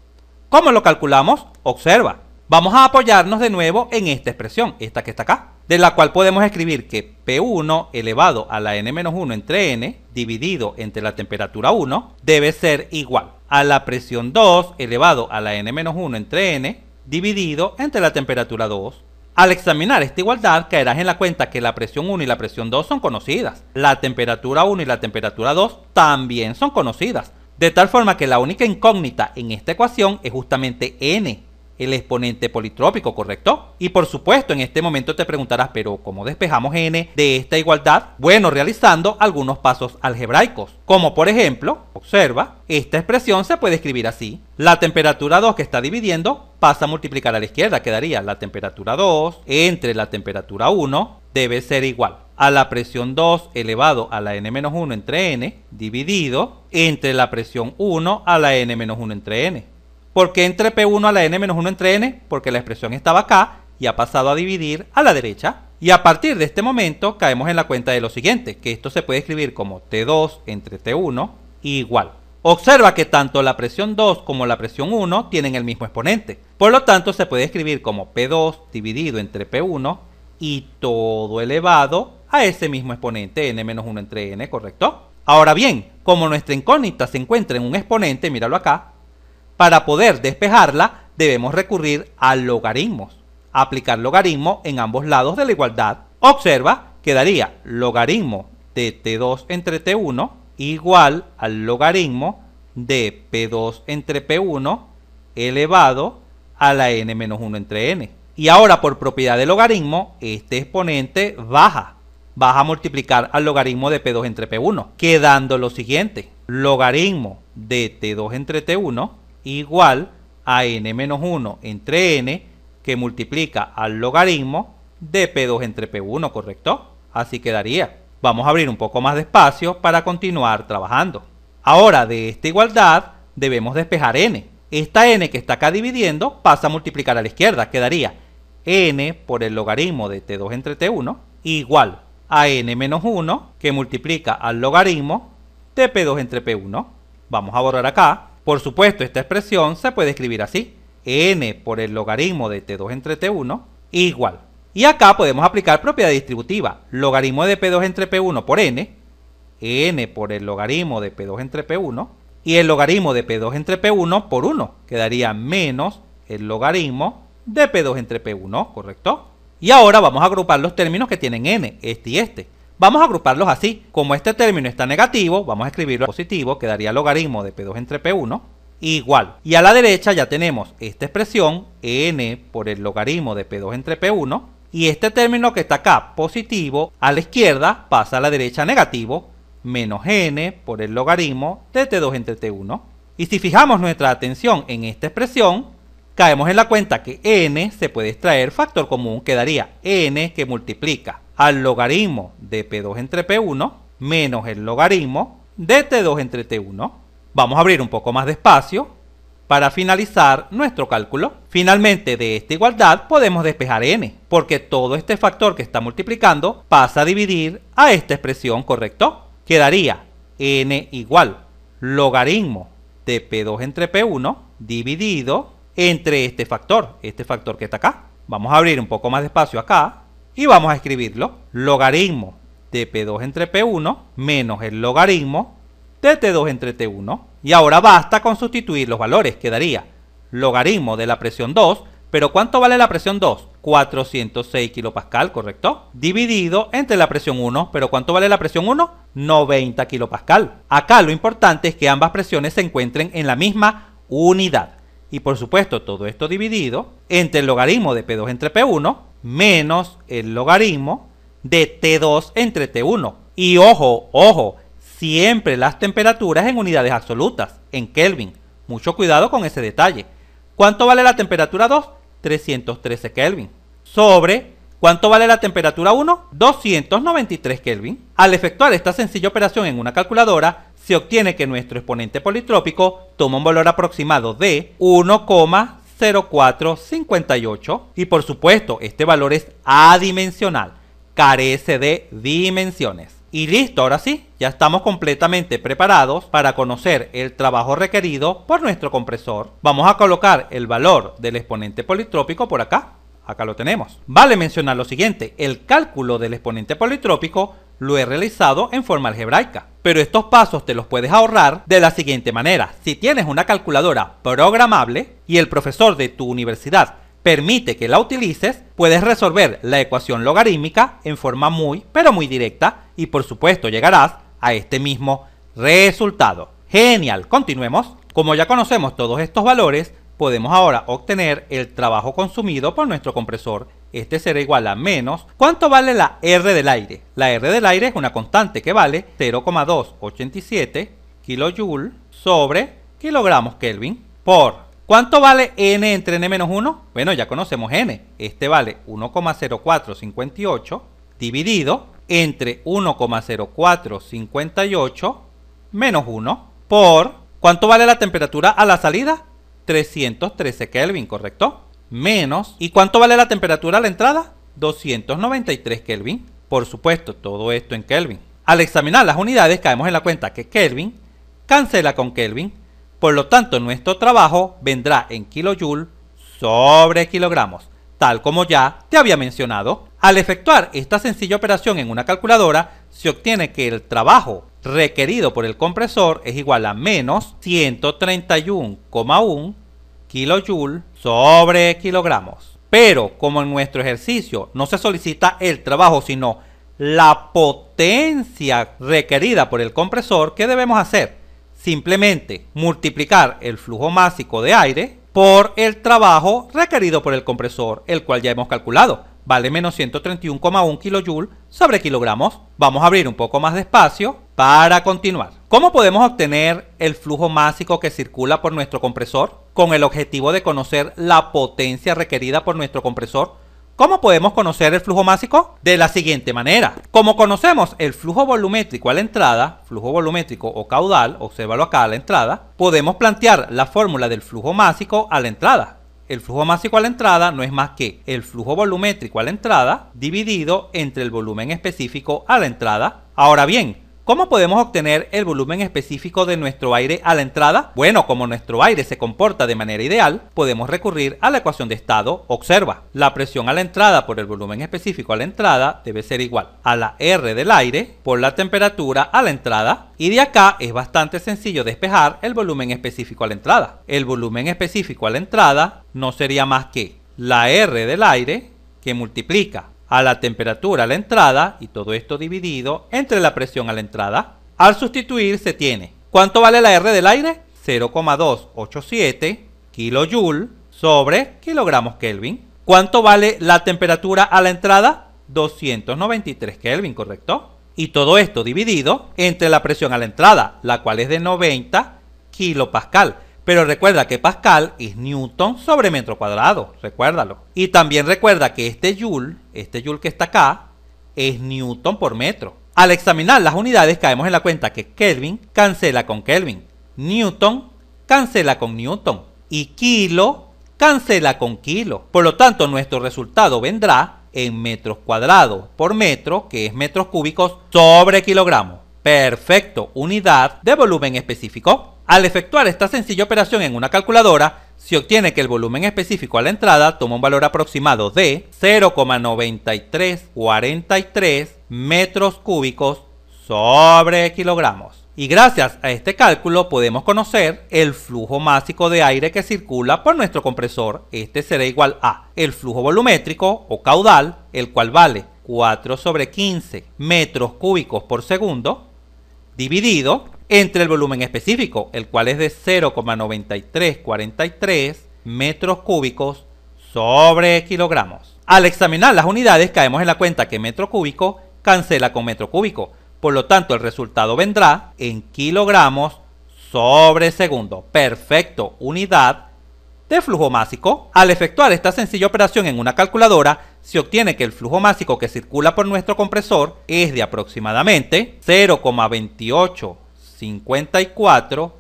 ¿Cómo lo calculamos? Observa. Vamos a apoyarnos de nuevo en esta expresión, esta que está acá, de la cual podemos escribir que P1 elevado a la n-1 entre n, dividido entre la temperatura 1, debe ser igual a la presión 2 elevado a la n-1 entre n dividido entre la temperatura 2. Al examinar esta igualdad caerás en la cuenta que la presión 1 y la presión 2 son conocidas. La temperatura 1 y la temperatura 2 también son conocidas. De tal forma que la única incógnita en esta ecuación es justamente n, el exponente politrópico, ¿correcto? Y por supuesto, en este momento te preguntarás, pero ¿cómo despejamos n de esta igualdad? Bueno, realizando algunos pasos algebraicos, como por ejemplo, observa, esta expresión se puede escribir así. La temperatura 2 que está dividiendo pasa a multiplicar a la izquierda, quedaría la temperatura 2 entre la temperatura 1 debe ser igual a la presión 2 elevado a la n-1 entre n dividido entre la presión 1 a la n-1 entre n. ¿Por qué entre P1 a la n menos 1 entre n? Porque la expresión estaba acá y ha pasado a dividir a la derecha. Y a partir de este momento caemos en la cuenta de lo siguiente, que esto se puede escribir como T2 entre T1 igual. Observa que tanto la presión 2 como la presión 1 tienen el mismo exponente. Por lo tanto, se puede escribir como P2 dividido entre P1 y todo elevado a ese mismo exponente n menos 1 entre n, ¿correcto? Ahora bien, como nuestra incógnita se encuentra en un exponente, míralo acá, para poder despejarla, debemos recurrir a logaritmos. Aplicar logaritmo en ambos lados de la igualdad. Observa quedaría logaritmo de T2 entre T1 igual al logaritmo de P2 entre P1 elevado a la n 1 entre n. Y ahora por propiedad del logaritmo, este exponente baja. Baja a multiplicar al logaritmo de P2 entre P1, quedando lo siguiente. Logaritmo de T2 entre T1 igual a n 1 entre n que multiplica al logaritmo de p2 entre p1, ¿correcto? Así quedaría. Vamos a abrir un poco más de espacio para continuar trabajando. Ahora de esta igualdad debemos despejar n. Esta n que está acá dividiendo pasa a multiplicar a la izquierda. Quedaría n por el logaritmo de t2 entre t1 igual a n 1 que multiplica al logaritmo de p2 entre p1. Vamos a borrar acá por supuesto, esta expresión se puede escribir así. n por el logaritmo de t2 entre t1 igual. Y acá podemos aplicar propiedad distributiva. Logaritmo de p2 entre p1 por n. n por el logaritmo de p2 entre p1. Y el logaritmo de p2 entre p1 por 1. Quedaría menos el logaritmo de p2 entre p1, ¿correcto? Y ahora vamos a agrupar los términos que tienen n, este y este. Vamos a agruparlos así. Como este término está negativo, vamos a escribirlo positivo, quedaría logaritmo de P2 entre P1 igual. Y a la derecha ya tenemos esta expresión, n por el logaritmo de P2 entre P1, y este término que está acá, positivo, a la izquierda pasa a la derecha negativo, menos n por el logaritmo de T2 entre T1. Y si fijamos nuestra atención en esta expresión, caemos en la cuenta que n se puede extraer factor común, quedaría n que multiplica al logaritmo de P2 entre P1 menos el logaritmo de T2 entre T1. Vamos a abrir un poco más de espacio para finalizar nuestro cálculo. Finalmente de esta igualdad podemos despejar n, porque todo este factor que está multiplicando pasa a dividir a esta expresión, ¿correcto? Quedaría n igual logaritmo de P2 entre P1 dividido entre este factor, este factor que está acá. Vamos a abrir un poco más de espacio acá y vamos a escribirlo. Logaritmo de P2 entre P1 menos el logaritmo de T2 entre T1. Y ahora basta con sustituir los valores, quedaría logaritmo de la presión 2, pero ¿cuánto vale la presión 2? 406 kilopascal, ¿correcto? Dividido entre la presión 1, pero ¿cuánto vale la presión 1? 90 kilopascal. Acá lo importante es que ambas presiones se encuentren en la misma unidad. Y por supuesto, todo esto dividido entre el logaritmo de P2 entre P1 menos el logaritmo de T2 entre T1. Y ojo, ojo, siempre las temperaturas en unidades absolutas, en Kelvin. Mucho cuidado con ese detalle. ¿Cuánto vale la temperatura 2? 313 Kelvin. Sobre ¿Cuánto vale la temperatura 1? 293 Kelvin. Al efectuar esta sencilla operación en una calculadora, se obtiene que nuestro exponente politrópico toma un valor aproximado de 1,2. 0458 y por supuesto este valor es adimensional, carece de dimensiones. Y listo, ahora sí, ya estamos completamente preparados para conocer el trabajo requerido por nuestro compresor. Vamos a colocar el valor del exponente politrópico por acá. Acá lo tenemos. Vale mencionar lo siguiente, el cálculo del exponente politrópico lo he realizado en forma algebraica. Pero estos pasos te los puedes ahorrar de la siguiente manera. Si tienes una calculadora programable y el profesor de tu universidad permite que la utilices, puedes resolver la ecuación logarítmica en forma muy, pero muy directa y por supuesto llegarás a este mismo resultado. Genial, continuemos. Como ya conocemos todos estos valores, podemos ahora obtener el trabajo consumido por nuestro compresor este será igual a menos. ¿Cuánto vale la R del aire? La R del aire es una constante que vale 0,287 kJ sobre kilogramos Kelvin por... ¿Cuánto vale n entre n menos 1? Bueno, ya conocemos n. Este vale 1,0458 dividido entre 1,0458 menos 1 por... ¿Cuánto vale la temperatura a la salida? 313 Kelvin, ¿correcto? menos. ¿Y cuánto vale la temperatura a la entrada? 293 Kelvin. Por supuesto, todo esto en Kelvin. Al examinar las unidades caemos en la cuenta que Kelvin cancela con Kelvin. Por lo tanto, nuestro trabajo vendrá en kilojoule sobre kilogramos, tal como ya te había mencionado. Al efectuar esta sencilla operación en una calculadora, se obtiene que el trabajo requerido por el compresor es igual a menos 131,1 kilojoules sobre kilogramos. Pero como en nuestro ejercicio no se solicita el trabajo, sino la potencia requerida por el compresor, ¿qué debemos hacer? Simplemente multiplicar el flujo másico de aire por el trabajo requerido por el compresor, el cual ya hemos calculado vale menos 131,1 kJ sobre kilogramos. Vamos a abrir un poco más de espacio para continuar. ¿Cómo podemos obtener el flujo másico que circula por nuestro compresor? Con el objetivo de conocer la potencia requerida por nuestro compresor, ¿cómo podemos conocer el flujo másico? De la siguiente manera. Como conocemos el flujo volumétrico a la entrada, flujo volumétrico o caudal, obsérvalo acá a la entrada, podemos plantear la fórmula del flujo másico a la entrada el flujo másico a la entrada no es más que el flujo volumétrico a la entrada dividido entre el volumen específico a la entrada. Ahora bien, ¿Cómo podemos obtener el volumen específico de nuestro aire a la entrada? Bueno, como nuestro aire se comporta de manera ideal, podemos recurrir a la ecuación de estado. Observa, la presión a la entrada por el volumen específico a la entrada debe ser igual a la R del aire por la temperatura a la entrada. Y de acá es bastante sencillo despejar el volumen específico a la entrada. El volumen específico a la entrada no sería más que la R del aire que multiplica a la temperatura a la entrada y todo esto dividido entre la presión a la entrada. Al sustituir se tiene, ¿cuánto vale la R del aire? 0,287 kilojoule sobre kilogramos Kelvin. ¿Cuánto vale la temperatura a la entrada? 293 Kelvin, ¿correcto? Y todo esto dividido entre la presión a la entrada, la cual es de 90 kilopascal. Pero recuerda que Pascal es Newton sobre metro cuadrado, recuérdalo. Y también recuerda que este Joule, este Joule que está acá, es Newton por metro. Al examinar las unidades caemos en la cuenta que Kelvin cancela con Kelvin, Newton cancela con Newton y kilo cancela con kilo. Por lo tanto, nuestro resultado vendrá en metros cuadrados por metro, que es metros cúbicos sobre kilogramos. Perfecto, unidad de volumen específico. Al efectuar esta sencilla operación en una calculadora, se obtiene que el volumen específico a la entrada toma un valor aproximado de 0,9343 metros cúbicos sobre kilogramos. Y gracias a este cálculo podemos conocer el flujo másico de aire que circula por nuestro compresor. Este será igual a el flujo volumétrico o caudal, el cual vale 4 sobre 15 metros cúbicos por segundo, dividido entre el volumen específico, el cual es de 0,9343 metros cúbicos sobre kilogramos. Al examinar las unidades caemos en la cuenta que metro cúbico cancela con metro cúbico, por lo tanto el resultado vendrá en kilogramos sobre segundo. Perfecto, unidad de flujo másico. Al efectuar esta sencilla operación en una calculadora, se obtiene que el flujo másico que circula por nuestro compresor es de aproximadamente 0,28 54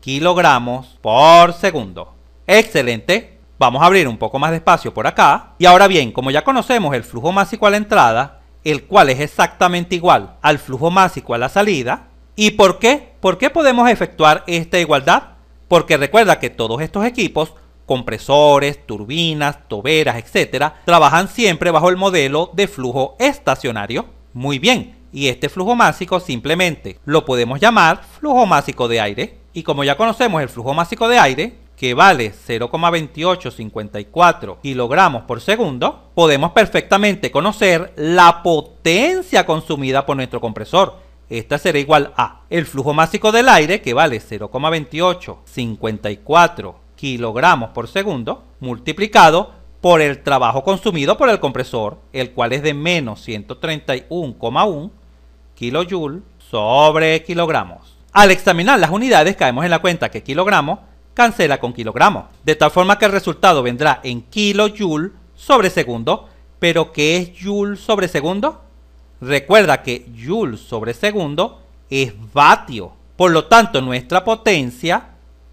kilogramos por segundo. Excelente. Vamos a abrir un poco más de espacio por acá. Y ahora bien, como ya conocemos el flujo másico a la entrada, el cual es exactamente igual al flujo másico a la salida. ¿Y por qué? ¿Por qué podemos efectuar esta igualdad? Porque recuerda que todos estos equipos, compresores, turbinas, toberas, etcétera, trabajan siempre bajo el modelo de flujo estacionario. Muy bien, y este flujo másico simplemente lo podemos llamar flujo másico de aire. Y como ya conocemos el flujo másico de aire, que vale 0,2854 kilogramos por segundo, podemos perfectamente conocer la potencia consumida por nuestro compresor. Esta será igual a el flujo másico del aire, que vale 0,2854 kilogramos por segundo, multiplicado por el trabajo consumido por el compresor, el cual es de menos 131,1 kilojoule sobre kilogramos. Al examinar las unidades caemos en la cuenta que kilogramo cancela con kilogramo, de tal forma que el resultado vendrá en kilojoule sobre segundo, pero ¿qué es joule sobre segundo? Recuerda que joule sobre segundo es vatio, por lo tanto nuestra potencia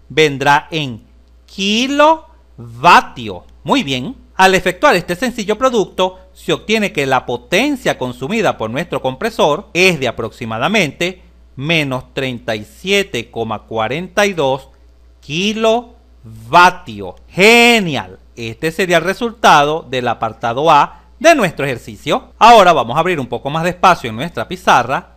vendrá en kilovatio. Muy bien. Al efectuar este sencillo producto, se obtiene que la potencia consumida por nuestro compresor es de aproximadamente menos 37,42 kilovatios. Genial. Este sería el resultado del apartado A de nuestro ejercicio. Ahora vamos a abrir un poco más de espacio en nuestra pizarra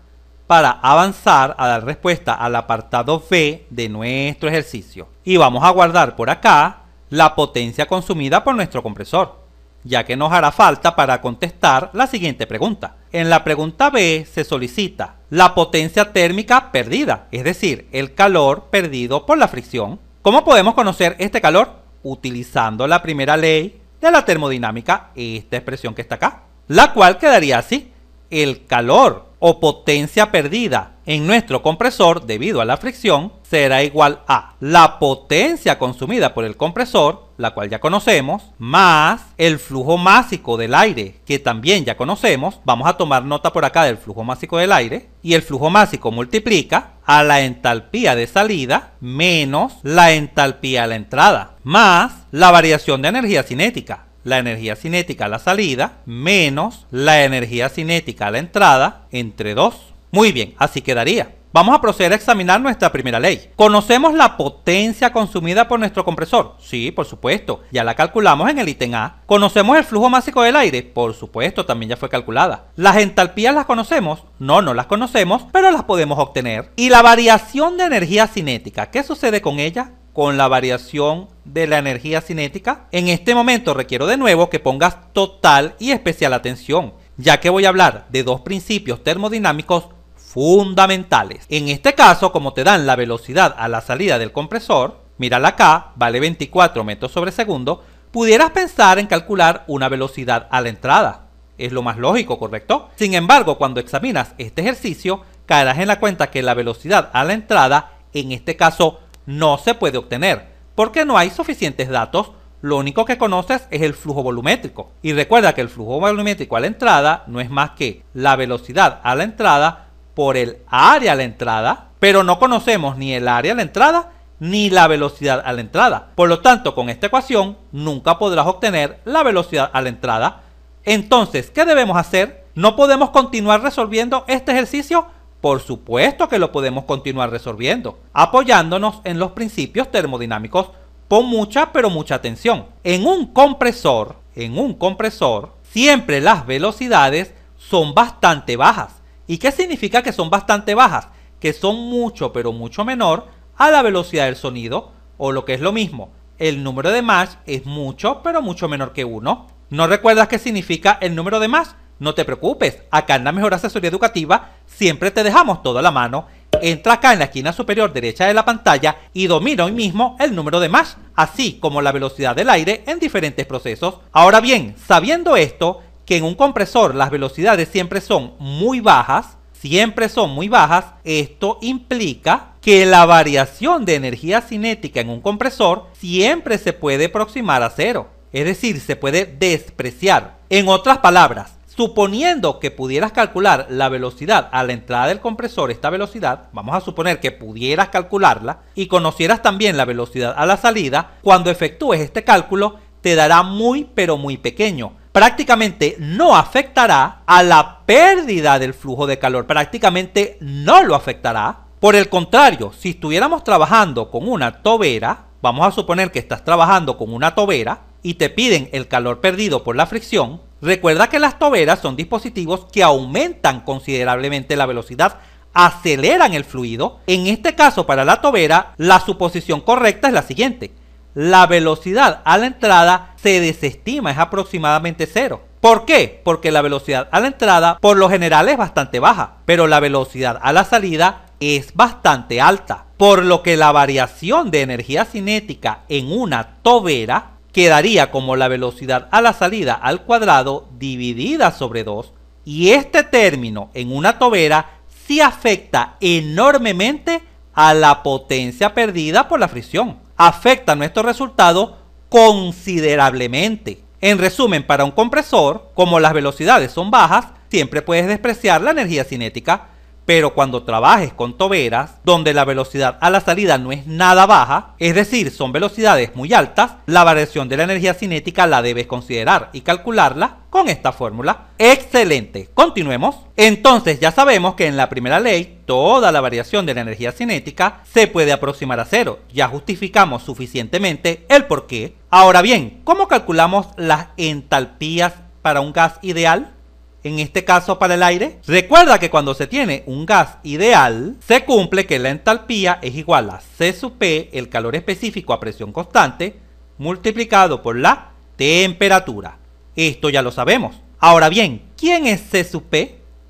para avanzar a dar respuesta al apartado B de nuestro ejercicio. Y vamos a guardar por acá la potencia consumida por nuestro compresor, ya que nos hará falta para contestar la siguiente pregunta. En la pregunta B se solicita la potencia térmica perdida, es decir, el calor perdido por la fricción. ¿Cómo podemos conocer este calor? Utilizando la primera ley de la termodinámica, esta expresión que está acá, la cual quedaría así el calor o potencia perdida en nuestro compresor debido a la fricción será igual a la potencia consumida por el compresor, la cual ya conocemos, más el flujo másico del aire, que también ya conocemos. Vamos a tomar nota por acá del flujo másico del aire. Y el flujo másico multiplica a la entalpía de salida menos la entalpía de la entrada, más la variación de energía cinética la energía cinética a la salida menos la energía cinética a la entrada entre 2. Muy bien, así quedaría. Vamos a proceder a examinar nuestra primera ley. ¿Conocemos la potencia consumida por nuestro compresor? Sí, por supuesto, ya la calculamos en el ítem A. ¿Conocemos el flujo másico del aire? Por supuesto, también ya fue calculada. ¿Las entalpías las conocemos? No, no las conocemos, pero las podemos obtener. ¿Y la variación de energía cinética? ¿Qué sucede con ella? con la variación de la energía cinética? En este momento requiero de nuevo que pongas total y especial atención, ya que voy a hablar de dos principios termodinámicos fundamentales. En este caso, como te dan la velocidad a la salida del compresor, mírala acá, vale 24 metros sobre segundo, pudieras pensar en calcular una velocidad a la entrada. Es lo más lógico, ¿correcto? Sin embargo, cuando examinas este ejercicio, caerás en la cuenta que la velocidad a la entrada, en este caso no se puede obtener, porque no hay suficientes datos, lo único que conoces es el flujo volumétrico. Y recuerda que el flujo volumétrico a la entrada no es más que la velocidad a la entrada por el área a la entrada, pero no conocemos ni el área a la entrada ni la velocidad a la entrada. Por lo tanto, con esta ecuación nunca podrás obtener la velocidad a la entrada. Entonces, ¿qué debemos hacer? No podemos continuar resolviendo este ejercicio por supuesto que lo podemos continuar resolviendo, apoyándonos en los principios termodinámicos. con mucha pero mucha atención. En un compresor, en un compresor, siempre las velocidades son bastante bajas. ¿Y qué significa que son bastante bajas? Que son mucho pero mucho menor a la velocidad del sonido, o lo que es lo mismo, el número de más es mucho pero mucho menor que uno ¿No recuerdas qué significa el número de más No te preocupes, acá en la Mejor Asesoría Educativa siempre te dejamos toda la mano. Entra acá en la esquina superior derecha de la pantalla y domina hoy mismo el número de MASH, así como la velocidad del aire en diferentes procesos. Ahora bien, sabiendo esto, que en un compresor las velocidades siempre son muy bajas, siempre son muy bajas, esto implica que la variación de energía cinética en un compresor siempre se puede aproximar a cero, es decir, se puede despreciar. En otras palabras, Suponiendo que pudieras calcular la velocidad a la entrada del compresor, esta velocidad, vamos a suponer que pudieras calcularla y conocieras también la velocidad a la salida, cuando efectúes este cálculo te dará muy pero muy pequeño. Prácticamente no afectará a la pérdida del flujo de calor, prácticamente no lo afectará. Por el contrario, si estuviéramos trabajando con una tobera, vamos a suponer que estás trabajando con una tobera y te piden el calor perdido por la fricción, Recuerda que las toberas son dispositivos que aumentan considerablemente la velocidad aceleran el fluido. En este caso, para la tobera, la suposición correcta es la siguiente. La velocidad a la entrada se desestima, es aproximadamente cero. ¿Por qué? Porque la velocidad a la entrada por lo general es bastante baja, pero la velocidad a la salida es bastante alta. Por lo que la variación de energía cinética en una tobera quedaría como la velocidad a la salida al cuadrado dividida sobre 2 y este término en una tobera sí afecta enormemente a la potencia perdida por la fricción. Afecta nuestro resultado considerablemente. En resumen, para un compresor, como las velocidades son bajas, siempre puedes despreciar la energía cinética pero cuando trabajes con toberas, donde la velocidad a la salida no es nada baja, es decir, son velocidades muy altas, la variación de la energía cinética la debes considerar y calcularla con esta fórmula. Excelente, continuemos. Entonces ya sabemos que en la primera ley toda la variación de la energía cinética se puede aproximar a cero. Ya justificamos suficientemente el por qué. Ahora bien, ¿cómo calculamos las entalpías para un gas ideal? en este caso para el aire. Recuerda que cuando se tiene un gas ideal, se cumple que la entalpía es igual a C sub el calor específico a presión constante, multiplicado por la temperatura. Esto ya lo sabemos. Ahora bien, ¿quién es C sub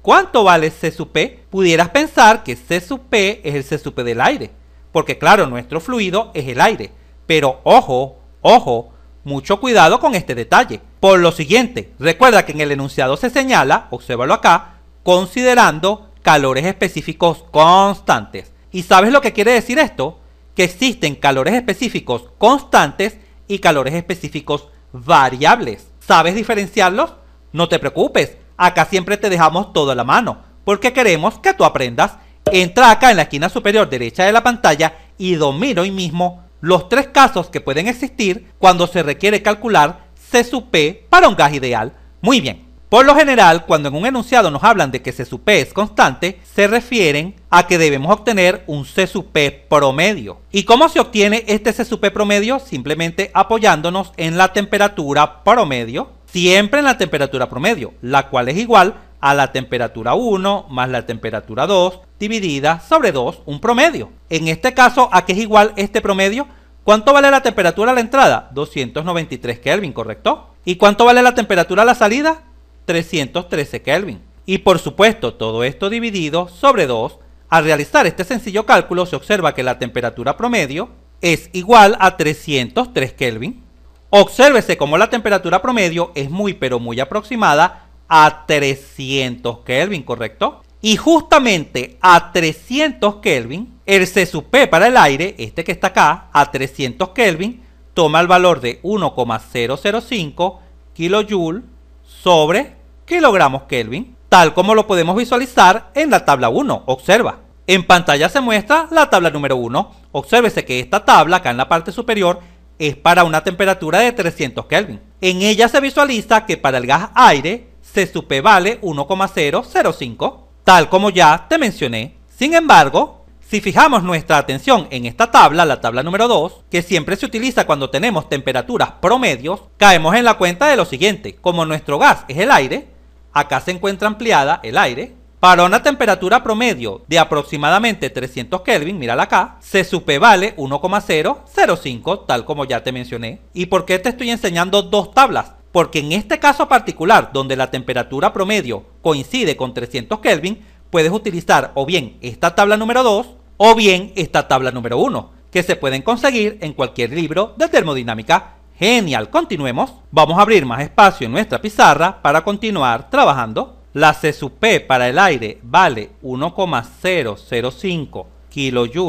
¿Cuánto vale C sub Pudieras pensar que C sub P es el C sub del aire, porque claro, nuestro fluido es el aire. Pero ojo, ojo, mucho cuidado con este detalle por lo siguiente. Recuerda que en el enunciado se señala, obsévalo acá, considerando calores específicos constantes. ¿Y sabes lo que quiere decir esto? Que existen calores específicos constantes y calores específicos variables. ¿Sabes diferenciarlos? No te preocupes, acá siempre te dejamos todo a la mano, porque queremos que tú aprendas. Entra acá en la esquina superior derecha de la pantalla y domina hoy mismo los tres casos que pueden existir cuando se requiere calcular C-P para un gas ideal. Muy bien. Por lo general, cuando en un enunciado nos hablan de que C sub es constante, se refieren a que debemos obtener un C sub P promedio. ¿Y cómo se obtiene este C sub P promedio? Simplemente apoyándonos en la temperatura promedio, siempre en la temperatura promedio, la cual es igual a la temperatura 1 más la temperatura 2 dividida sobre 2, un promedio. En este caso, ¿a qué es igual este promedio? ¿Cuánto vale la temperatura a la entrada? 293 Kelvin, ¿correcto? ¿Y cuánto vale la temperatura a la salida? 313 Kelvin. Y por supuesto, todo esto dividido sobre 2. Al realizar este sencillo cálculo se observa que la temperatura promedio es igual a 303 Kelvin. Obsérvese cómo la temperatura promedio es muy pero muy aproximada a 300 Kelvin, ¿correcto? Y justamente a 300 Kelvin el C para el aire, este que está acá, a 300 Kelvin, toma el valor de 1,005 kJ sobre kilogramos Kelvin, tal como lo podemos visualizar en la tabla 1. Observa. En pantalla se muestra la tabla número 1. Obsérvese que esta tabla, acá en la parte superior, es para una temperatura de 300 Kelvin. En ella se visualiza que para el gas aire, C vale 1,005, tal como ya te mencioné. Sin embargo, si fijamos nuestra atención en esta tabla, la tabla número 2, que siempre se utiliza cuando tenemos temperaturas promedios, caemos en la cuenta de lo siguiente. Como nuestro gas es el aire, acá se encuentra ampliada el aire, para una temperatura promedio de aproximadamente 300 Kelvin, mírala acá, se supervale 1,005, tal como ya te mencioné. ¿Y por qué te estoy enseñando dos tablas? Porque en este caso particular, donde la temperatura promedio coincide con 300 Kelvin, puedes utilizar o bien esta tabla número 2 o bien esta tabla número 1, que se pueden conseguir en cualquier libro de termodinámica. Genial, continuemos. Vamos a abrir más espacio en nuestra pizarra para continuar trabajando. La C sub para el aire vale 1,005 kJ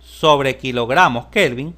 sobre kilogramos Kelvin.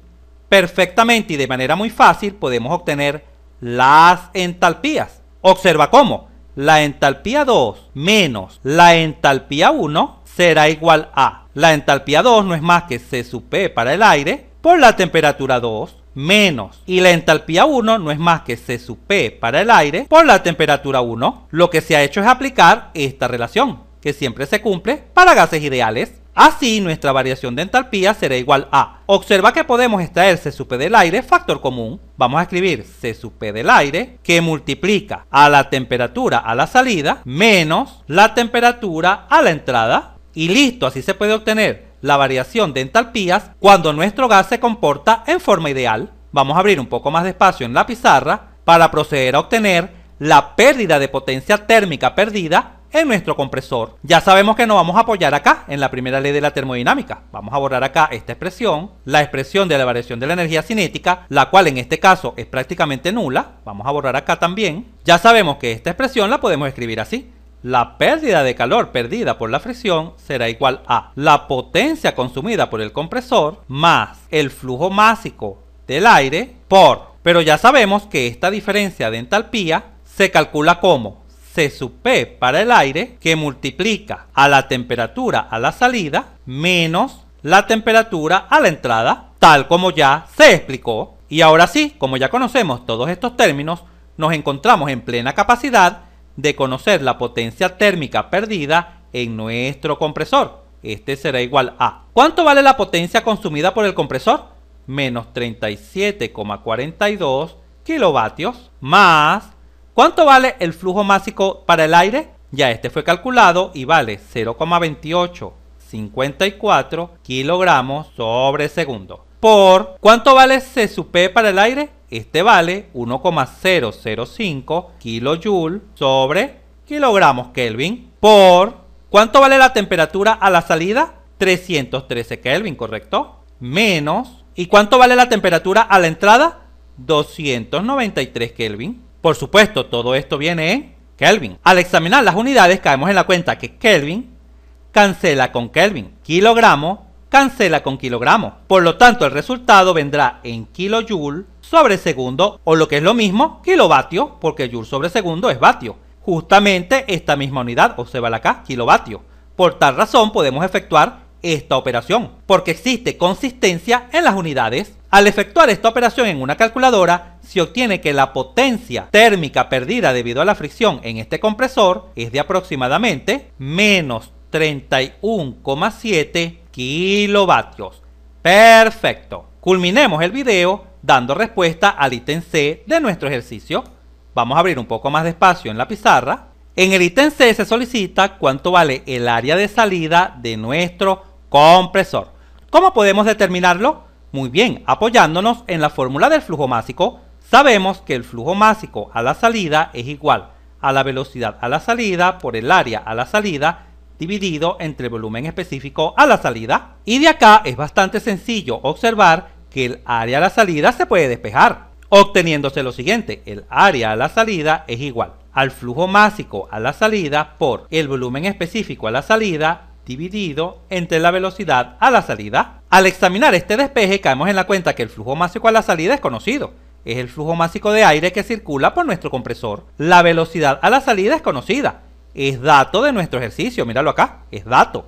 Perfectamente y de manera muy fácil podemos obtener las entalpías. Observa cómo la entalpía 2 menos la entalpía 1 será igual a la entalpía 2 no es más que C sub P para el aire por la temperatura 2 menos y la entalpía 1 no es más que C sub P para el aire por la temperatura 1. Lo que se ha hecho es aplicar esta relación que siempre se cumple para gases ideales. Así, nuestra variación de entalpía será igual a... Observa que podemos extraer C sub P del aire, factor común. Vamos a escribir C sub P del aire, que multiplica a la temperatura a la salida, menos la temperatura a la entrada, y listo, así se puede obtener la variación de entalpías cuando nuestro gas se comporta en forma ideal. Vamos a abrir un poco más de espacio en la pizarra para proceder a obtener la pérdida de potencia térmica perdida en nuestro compresor. Ya sabemos que nos vamos a apoyar acá en la primera ley de la termodinámica. Vamos a borrar acá esta expresión, la expresión de la variación de la energía cinética, la cual en este caso es prácticamente nula. Vamos a borrar acá también. Ya sabemos que esta expresión la podemos escribir así. La pérdida de calor perdida por la fricción será igual a la potencia consumida por el compresor más el flujo másico del aire por. Pero ya sabemos que esta diferencia de entalpía se calcula como C sub P para el aire que multiplica a la temperatura a la salida menos la temperatura a la entrada, tal como ya se explicó. Y ahora sí, como ya conocemos todos estos términos, nos encontramos en plena capacidad de conocer la potencia térmica perdida en nuestro compresor. Este será igual a... ¿Cuánto vale la potencia consumida por el compresor? Menos 37,42 kilovatios más... ¿Cuánto vale el flujo másico para el aire? Ya este fue calculado y vale 0,2854 kilogramos sobre segundo. ¿Por cuánto vale CSUP para el aire? Este vale 1,005 kJ sobre kilogramos Kelvin por... ¿Cuánto vale la temperatura a la salida? 313 Kelvin, ¿correcto? Menos... ¿Y cuánto vale la temperatura a la entrada? 293 Kelvin. Por supuesto, todo esto viene en Kelvin. Al examinar las unidades caemos en la cuenta que Kelvin cancela con Kelvin. Kilogramo cancela con kilogramos. Por lo tanto, el resultado vendrá en kilojoule sobre segundo, o lo que es lo mismo, kilovatio, porque joule sobre segundo es vatio. Justamente esta misma unidad, observa acá, kilovatio. Por tal razón podemos efectuar esta operación, porque existe consistencia en las unidades. Al efectuar esta operación en una calculadora, se obtiene que la potencia térmica perdida debido a la fricción en este compresor es de aproximadamente menos 31,7 kilovatios. Perfecto. Culminemos el video dando respuesta al ítem C de nuestro ejercicio. Vamos a abrir un poco más de espacio en la pizarra. En el ítem C se solicita cuánto vale el área de salida de nuestro compresor. ¿Cómo podemos determinarlo? Muy bien, apoyándonos en la fórmula del flujo másico, sabemos que el flujo másico a la salida es igual a la velocidad a la salida por el área a la salida dividido entre el volumen específico a la salida. Y de acá es bastante sencillo observar que el área a la salida se puede despejar, obteniéndose lo siguiente, el área a la salida es igual al flujo másico a la salida por el volumen específico a la salida dividido entre la velocidad a la salida. Al examinar este despeje caemos en la cuenta que el flujo másico a la salida es conocido, es el flujo másico de aire que circula por nuestro compresor. La velocidad a la salida es conocida, es dato de nuestro ejercicio, míralo acá, es dato.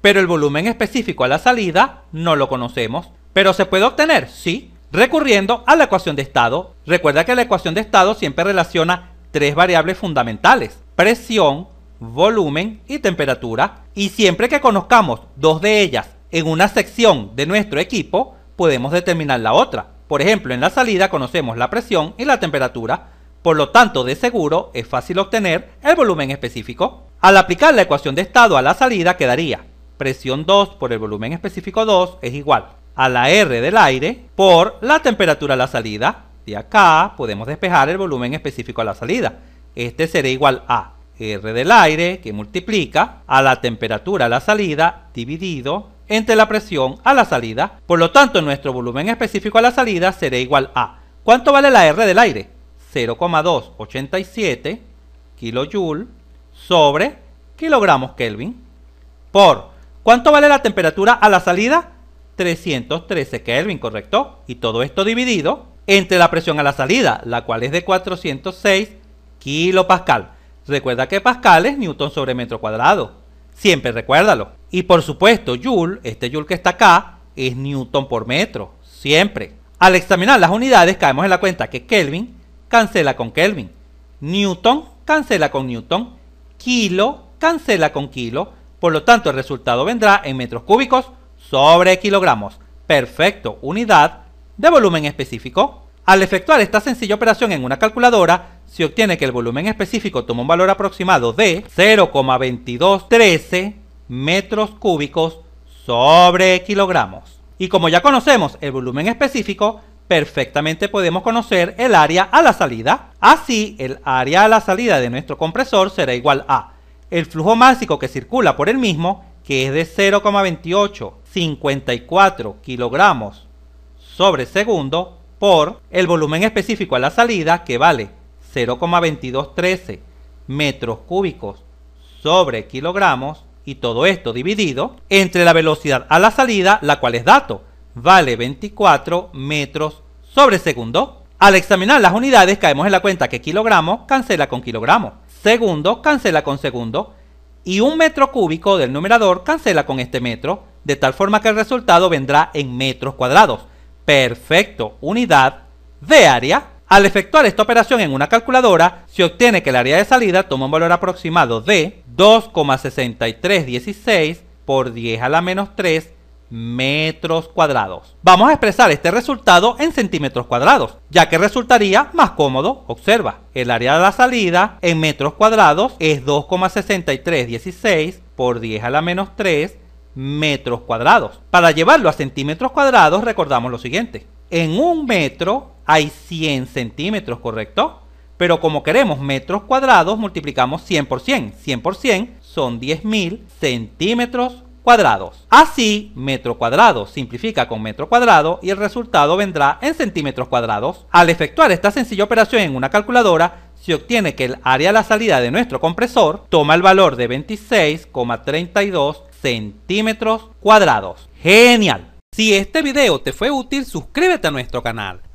Pero el volumen específico a la salida no lo conocemos. Pero se puede obtener, sí, recurriendo a la ecuación de estado. Recuerda que la ecuación de estado siempre relaciona tres variables fundamentales, presión, volumen y temperatura. Y siempre que conozcamos dos de ellas en una sección de nuestro equipo, podemos determinar la otra. Por ejemplo, en la salida conocemos la presión y la temperatura, por lo tanto, de seguro es fácil obtener el volumen específico. Al aplicar la ecuación de estado a la salida quedaría presión 2 por el volumen específico 2 es igual a la R del aire por la temperatura a la salida. De acá podemos despejar el volumen específico a la salida. Este será igual a R del aire que multiplica a la temperatura a la salida dividido entre la presión a la salida. Por lo tanto, nuestro volumen específico a la salida será igual a... ¿Cuánto vale la R del aire? 0,287 kilojoule sobre kilogramos Kelvin por ¿cuánto vale la temperatura a la salida? 313 Kelvin, ¿correcto? Y todo esto dividido entre la presión a la salida, la cual es de 406 kilopascal. Recuerda que pascal es newton sobre metro cuadrado. Siempre recuérdalo. Y por supuesto, joule, este joule que está acá, es newton por metro. Siempre. Al examinar las unidades, caemos en la cuenta que Kelvin cancela con Kelvin. Newton cancela con Newton. Kilo cancela con kilo. Por lo tanto, el resultado vendrá en metros cúbicos sobre kilogramos. Perfecto, unidad de volumen específico. Al efectuar esta sencilla operación en una calculadora, se obtiene que el volumen específico toma un valor aproximado de 0,2213 metros cúbicos sobre kilogramos. Y como ya conocemos el volumen específico, perfectamente podemos conocer el área a la salida. Así, el área a la salida de nuestro compresor será igual a el flujo másico que circula por el mismo, que es de 0,2854 kilogramos sobre segundo, por el volumen específico a la salida, que vale 0,2213 metros cúbicos sobre kilogramos, y todo esto dividido entre la velocidad a la salida, la cual es dato, vale 24 metros sobre segundo. Al examinar las unidades caemos en la cuenta que kilogramo cancela con kilogramo, segundo cancela con segundo y un metro cúbico del numerador cancela con este metro, de tal forma que el resultado vendrá en metros cuadrados. Perfecto, unidad de área. Al efectuar esta operación en una calculadora, se obtiene que el área de salida toma un valor aproximado de 2,6316 por 10 a la menos 3 metros cuadrados. Vamos a expresar este resultado en centímetros cuadrados, ya que resultaría más cómodo. Observa, el área de la salida en metros cuadrados es 2,6316 por 10 a la menos 3 metros cuadrados. Para llevarlo a centímetros cuadrados recordamos lo siguiente. En un metro hay 100 centímetros, ¿correcto? Pero como queremos metros cuadrados, multiplicamos 100 por 100. 100 por 100 son 10.000 centímetros cuadrados. Así, metro cuadrado simplifica con metro cuadrado y el resultado vendrá en centímetros cuadrados. Al efectuar esta sencilla operación en una calculadora, se obtiene que el área a la salida de nuestro compresor toma el valor de 26,32 centímetros cuadrados. ¡Genial! Si este video te fue útil, suscríbete a nuestro canal